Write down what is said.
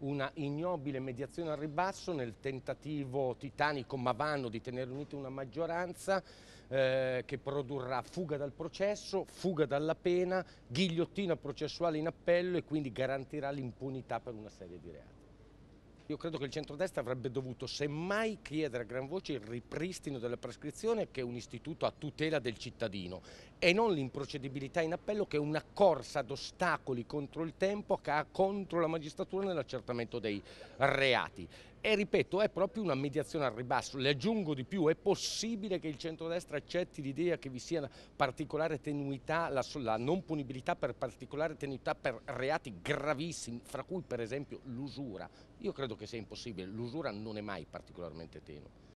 una ignobile mediazione al ribasso nel tentativo titanico ma vano di tenere unita una maggioranza eh, che produrrà fuga dal processo, fuga dalla pena, ghigliottina processuale in appello e quindi garantirà l'impunità per una serie di reati. Io credo che il centrodestra avrebbe dovuto semmai chiedere a gran voce il ripristino della prescrizione che è un istituto a tutela del cittadino e non l'improcedibilità in appello che è una corsa ad ostacoli contro il tempo che ha contro la magistratura nell'accertamento dei reati. E ripeto, è proprio una mediazione al ribasso. Le aggiungo di più, è possibile che il centrodestra accetti l'idea che vi sia una particolare tenuità, la, la non punibilità per particolare tenuità per reati gravissimi, fra cui per esempio l'usura. Io credo che sia impossibile, l'usura non è mai particolarmente tenue.